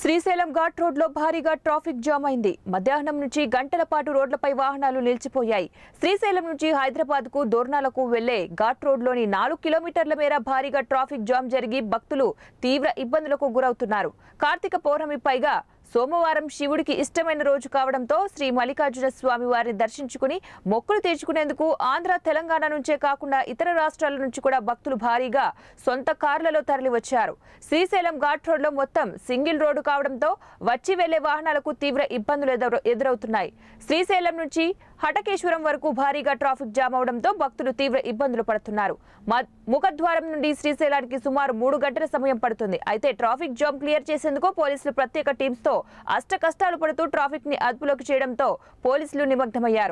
శ్రీశైలం ఘాట్ రోడ్లో భారీగా traffic jam అయింది మధ్యాహ్నం నుంచి గంటల పాటు రోడ్లపై వాహనాలు నిలిచిపోయాయి శ్రీశైలం నుంచి హైదరాబాద్కు దోర్నాలకు వెళ్లే ఘాట్ రోడ్లోని నాలుగు కిలోమీటర్ల మేర భారీగా ట్రాఫిక్ జామ్ జరిగి భక్తులు తీవ్ర ఇబ్బందులకు గురవుతున్నారు కార్తీక పౌర్ణమి పైగా సోమవారం శివుడికి ఇష్టమైన రోజు కావడంతో శ్రీ మల్లికార్జున స్వామి వారిని దర్శించుకుని మొక్కులు తీర్చుకునేందుకు ఆంధ్ర తెలంగాణ నుంచే కాకుండా ఇతర రాష్ట్రాల నుంచి కూడా భక్తులు భారీగా సొంత కార్లలో తరలివచ్చారు శ్రీశైలం ఘాట్ రోడ్లో మొత్తం సింగిల్ రోడ్డు కావడంతో వచ్చి వెళ్లే వాహనాలకు తీవ్ర ఇబ్బందులు ఎదురవుతున్నాయి శ్రీశైలం నుంచి హటకేశ్వరం వరకు భారీగా ట్రాఫిక్ జామ్ అవడంతో భక్తులు తీవ్ర ఇబ్బందులు పడుతున్నారు ముఖద్వారం నుండి శ్రీశైలానికి సుమారు మూడు గంటల సమయం పడుతుంది అయితే ట్రాఫిక్ జామ్ క్లియర్ చేసేందుకు పోలీసులు ప్రత్యేక టీమ్స్ తో అష్ట కష్టాలు పడుతూ ట్రాఫిక్ ని అదుపులోకి చేయడంతో పోలీసులు నిమగ్నమయ్యారు